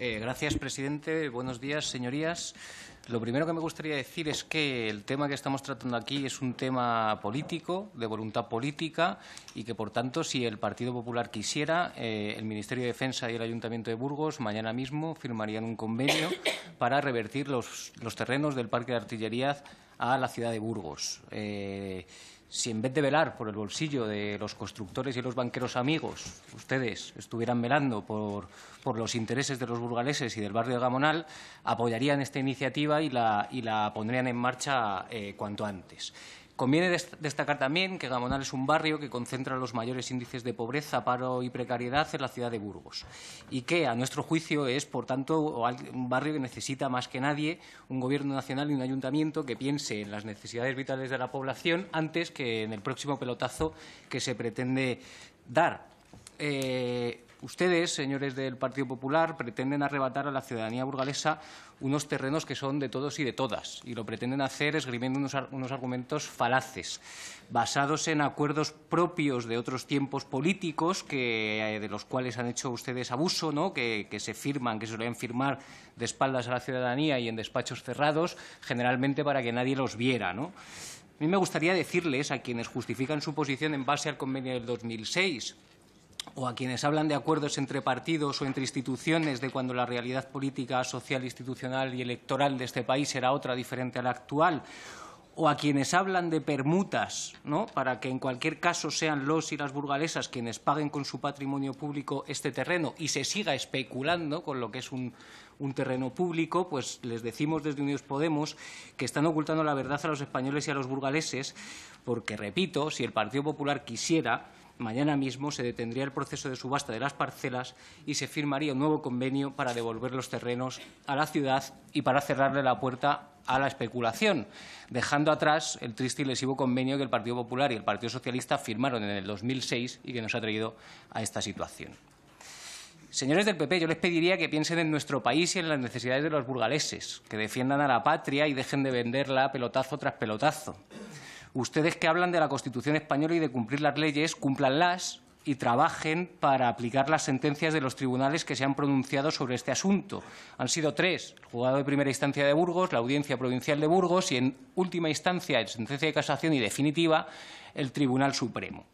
Eh, gracias, presidente. Buenos días, señorías. Lo primero que me gustaría decir es que el tema que estamos tratando aquí es un tema político, de voluntad política, y que, por tanto, si el Partido Popular quisiera, eh, el Ministerio de Defensa y el Ayuntamiento de Burgos mañana mismo firmarían un convenio para revertir los, terrenos del Parque de Artillería a la ciudad de Burgos. Eh, si en vez de velar por el bolsillo de los constructores y los banqueros amigos, ustedes estuvieran velando por, los intereses de los burgaleses y del barrio de Gamonal, apoyarían esta iniciativa y la, pondrían en marcha eh, cuanto antes. Conviene destacar también que Gamonal es un barrio que concentra los mayores índices de pobreza, paro y precariedad en la ciudad de Burgos y que, a nuestro juicio, es, por tanto, un barrio que necesita más que nadie un Gobierno nacional y un ayuntamiento que piense en las necesidades vitales de la población antes que en el próximo pelotazo que se pretende dar. Eh, Ustedes, señores del Partido Popular, pretenden arrebatar a la ciudadanía burgalesa unos terrenos que son de todos y de todas, y lo pretenden hacer esgrimiendo unos, argumentos falaces, basados en acuerdos propios de otros tiempos políticos, eh, de los cuales han hecho ustedes abuso, ¿no? que, se firman, que se suelen firmar de espaldas a la ciudadanía y en despachos cerrados, generalmente para que nadie los viera. A mí me gustaría decirles a quienes justifican su posición en base al convenio del 2006, o a quienes hablan de acuerdos entre partidos o entre instituciones de cuando la realidad política, social, institucional y electoral de este país era otra diferente a la actual, o a quienes hablan de permutas, ¿no? para que en cualquier caso sean los y las burgalesas quienes paguen con su patrimonio público este terreno y se siga especulando con lo que es un, un terreno público, pues les decimos desde Unidos Podemos que están ocultando la verdad a los españoles y a los burgaleses, porque, repito, si el Partido Popular quisiera, mañana mismo se detendría el proceso de subasta de las parcelas y se firmaría un nuevo convenio para devolver los terrenos a la ciudad y para cerrarle la puerta a la especulación, dejando atrás el triste y lesivo convenio que el Partido Popular y el Partido Socialista firmaron en el 2006 y que nos ha traído a esta situación. Señores del PP, yo les pediría que piensen en nuestro país y en las necesidades de los burgaleses, que defiendan a la patria y dejen de venderla pelotazo tras pelotazo. Ustedes que hablan de la Constitución española y de cumplir las leyes, cúmplanlas y trabajen para aplicar las sentencias de los tribunales que se han pronunciado sobre este asunto. Han sido tres, el juzgado de primera instancia de Burgos, la audiencia provincial de Burgos y, en última instancia, en sentencia de casación y definitiva, el Tribunal Supremo.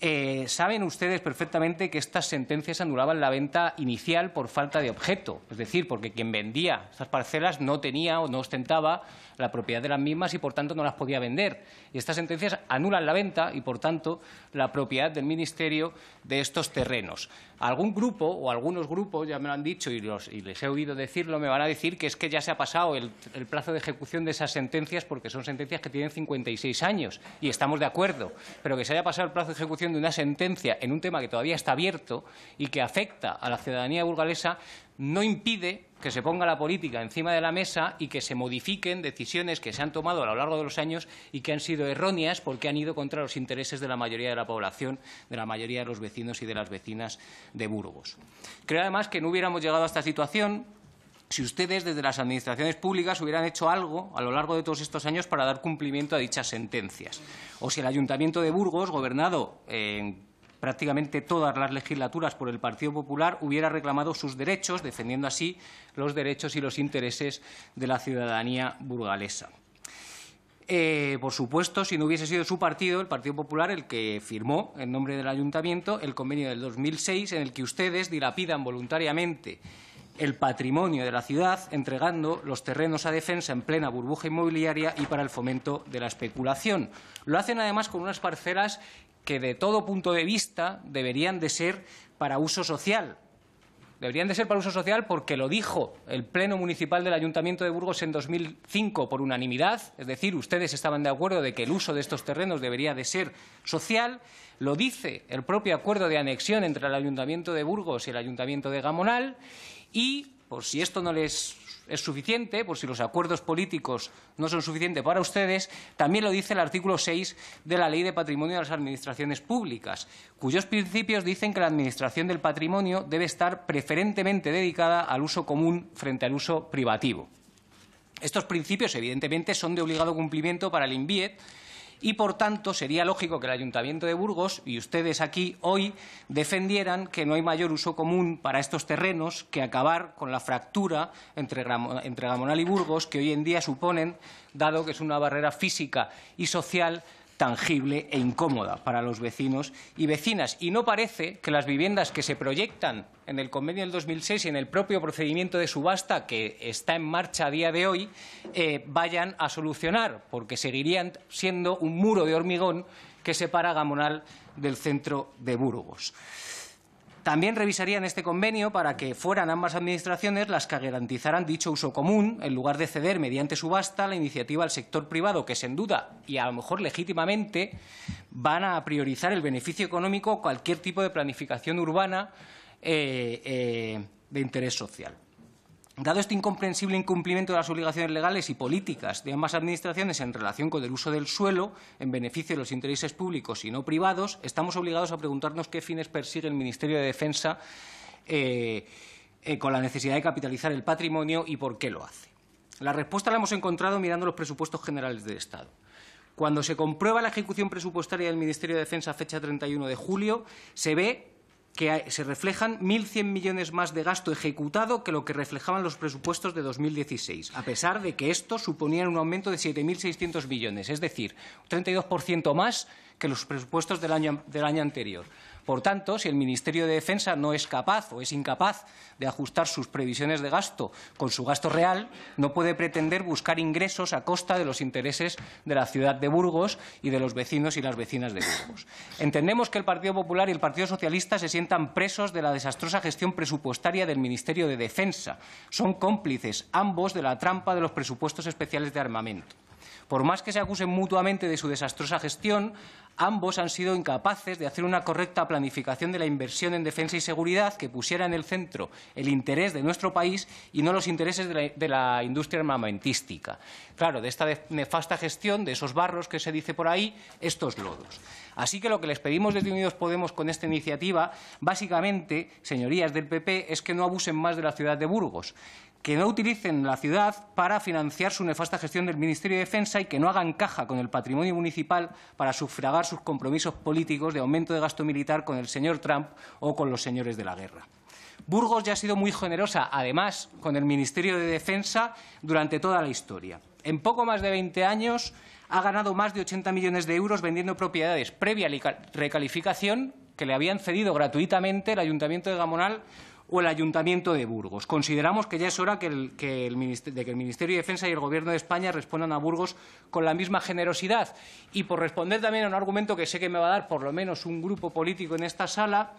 Eh, saben ustedes perfectamente que estas sentencias anulaban la venta inicial por falta de objeto, es decir, porque quien vendía estas parcelas no tenía o no ostentaba la propiedad de las mismas y, por tanto, no las podía vender. Y estas sentencias anulan la venta y, por tanto, la propiedad del Ministerio de estos terrenos algún grupo o algunos grupos, ya me lo han dicho y, les he oído decirlo, me van a decir que es que ya se ha pasado el, el, plazo de ejecución de esas sentencias porque son sentencias que tienen 56 años y estamos de acuerdo, pero que se haya pasado el plazo de ejecución de una sentencia en un tema que todavía está abierto y que afecta a la ciudadanía burgalesa no impide que se ponga la política encima de la mesa y que se modifiquen decisiones que se han tomado a lo largo de los años y que han sido erróneas porque han ido contra los intereses de la mayoría de la población, de la mayoría de los vecinos y de las vecinas de Burgos. Creo además que no hubiéramos llegado a esta situación si ustedes desde las administraciones públicas hubieran hecho algo a lo largo de todos estos años para dar cumplimiento a dichas sentencias, o si el Ayuntamiento de Burgos, gobernado en prácticamente todas las legislaturas por el Partido Popular, hubiera reclamado sus derechos, defendiendo así los derechos y los intereses de la ciudadanía burgalesa. Eh, por supuesto, si no hubiese sido su partido, el Partido Popular, el que firmó en nombre del Ayuntamiento el convenio del 2006 en el que ustedes dilapidan voluntariamente el patrimonio de la ciudad, entregando los terrenos a defensa en plena burbuja inmobiliaria y para el fomento de la especulación. Lo hacen además con unas parcelas que de todo punto de vista deberían de ser para uso social, deberían de ser para uso social porque lo dijo el Pleno Municipal del Ayuntamiento de Burgos en 2005 por unanimidad, es decir, ustedes estaban de acuerdo de que el uso de estos terrenos debería de ser social, lo dice el propio acuerdo de anexión entre el Ayuntamiento de Burgos y el Ayuntamiento de Gamonal y, por si esto no les es suficiente, por si los acuerdos políticos no son suficientes para ustedes, también lo dice el artículo 6 de la Ley de Patrimonio de las Administraciones Públicas, cuyos principios dicen que la administración del patrimonio debe estar preferentemente dedicada al uso común frente al uso privativo. Estos principios, evidentemente, son de obligado cumplimiento para el INVIET, y, por tanto, sería lógico que el Ayuntamiento de Burgos y ustedes aquí hoy defendieran que no hay mayor uso común para estos terrenos que acabar con la fractura entre, entre Gamonal y Burgos que hoy en día suponen, dado que es una barrera física y social tangible e incómoda para los vecinos y vecinas. Y no parece que las viviendas que se proyectan en el convenio del 2006 y en el propio procedimiento de subasta que está en marcha a día de hoy eh, vayan a solucionar, porque seguirían siendo un muro de hormigón que separa Gamonal del centro de Burgos. También revisarían este convenio para que fueran ambas administraciones las que garantizaran dicho uso común, en lugar de ceder mediante subasta la iniciativa al sector privado, que sin duda y a lo mejor legítimamente van a priorizar el beneficio económico cualquier tipo de planificación urbana eh, eh, de interés social. Dado este incomprensible incumplimiento de las obligaciones legales y políticas de ambas administraciones en relación con el uso del suelo en beneficio de los intereses públicos y no privados, estamos obligados a preguntarnos qué fines persigue el Ministerio de Defensa eh, eh, con la necesidad de capitalizar el patrimonio y por qué lo hace. La respuesta la hemos encontrado mirando los presupuestos generales del Estado. Cuando se comprueba la ejecución presupuestaria del Ministerio de Defensa fecha 31 de julio, se ve que se reflejan 1.100 millones más de gasto ejecutado que lo que reflejaban los presupuestos de 2016, a pesar de que esto suponía un aumento de 7.600 millones, es decir, 32% más que los presupuestos del año anterior. Por tanto, si el Ministerio de Defensa no es capaz o es incapaz de ajustar sus previsiones de gasto con su gasto real, no puede pretender buscar ingresos a costa de los intereses de la ciudad de Burgos y de los vecinos y las vecinas de Burgos. Entendemos que el Partido Popular y el Partido Socialista se sientan presos de la desastrosa gestión presupuestaria del Ministerio de Defensa. Son cómplices ambos de la trampa de los presupuestos especiales de armamento. Por más que se acusen mutuamente de su desastrosa gestión, ambos han sido incapaces de hacer una correcta planificación de la inversión en defensa y seguridad que pusiera en el centro el interés de nuestro país y no los intereses de la, industria armamentística. Claro, de esta nefasta gestión, de esos barros que se dice por ahí, estos lodos. Así que lo que les pedimos desde Unidos Podemos con esta iniciativa, básicamente, señorías del PP, es que no abusen más de la ciudad de Burgos que no utilicen la ciudad para financiar su nefasta gestión del Ministerio de Defensa y que no hagan caja con el patrimonio municipal para sufragar sus compromisos políticos de aumento de gasto militar con el señor Trump o con los señores de la guerra. Burgos ya ha sido muy generosa, además, con el Ministerio de Defensa durante toda la historia. En poco más de 20 años ha ganado más de 80 millones de euros vendiendo propiedades previa recalificación que le habían cedido gratuitamente el Ayuntamiento de Gamonal o el Ayuntamiento de Burgos. Consideramos que ya es hora de que el Ministerio de Defensa y el Gobierno de España respondan a Burgos con la misma generosidad. Y por responder también a un argumento que sé que me va a dar por lo menos un grupo político en esta sala,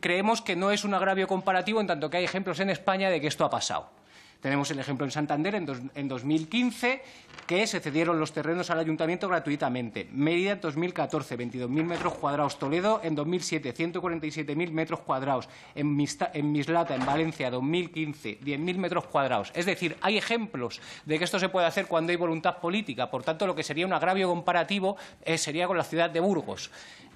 creemos que no es un agravio comparativo en tanto que hay ejemplos en España de que esto ha pasado. Tenemos el ejemplo en Santander en, 2015, que se cedieron los terrenos al ayuntamiento gratuitamente. Mérida en 2014, 22.000 metros cuadrados. Toledo en 2007, 147.000 metros cuadrados. En, en Mislata, en Valencia, 2015, 10.000 metros cuadrados. Es decir, hay ejemplos de que esto se puede hacer cuando hay voluntad política. Por tanto, lo que sería un agravio comparativo eh, sería con la ciudad de Burgos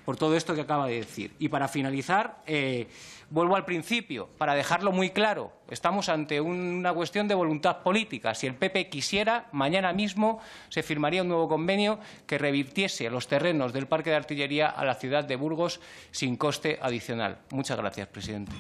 por todo esto que acaba de decir. Y para finalizar, eh, vuelvo al principio, para dejarlo muy claro, estamos ante una cuestión de voluntad política. Si el PP quisiera, mañana mismo se firmaría un nuevo convenio que revirtiese los terrenos del Parque de Artillería a la ciudad de Burgos sin coste adicional. Muchas gracias, presidente.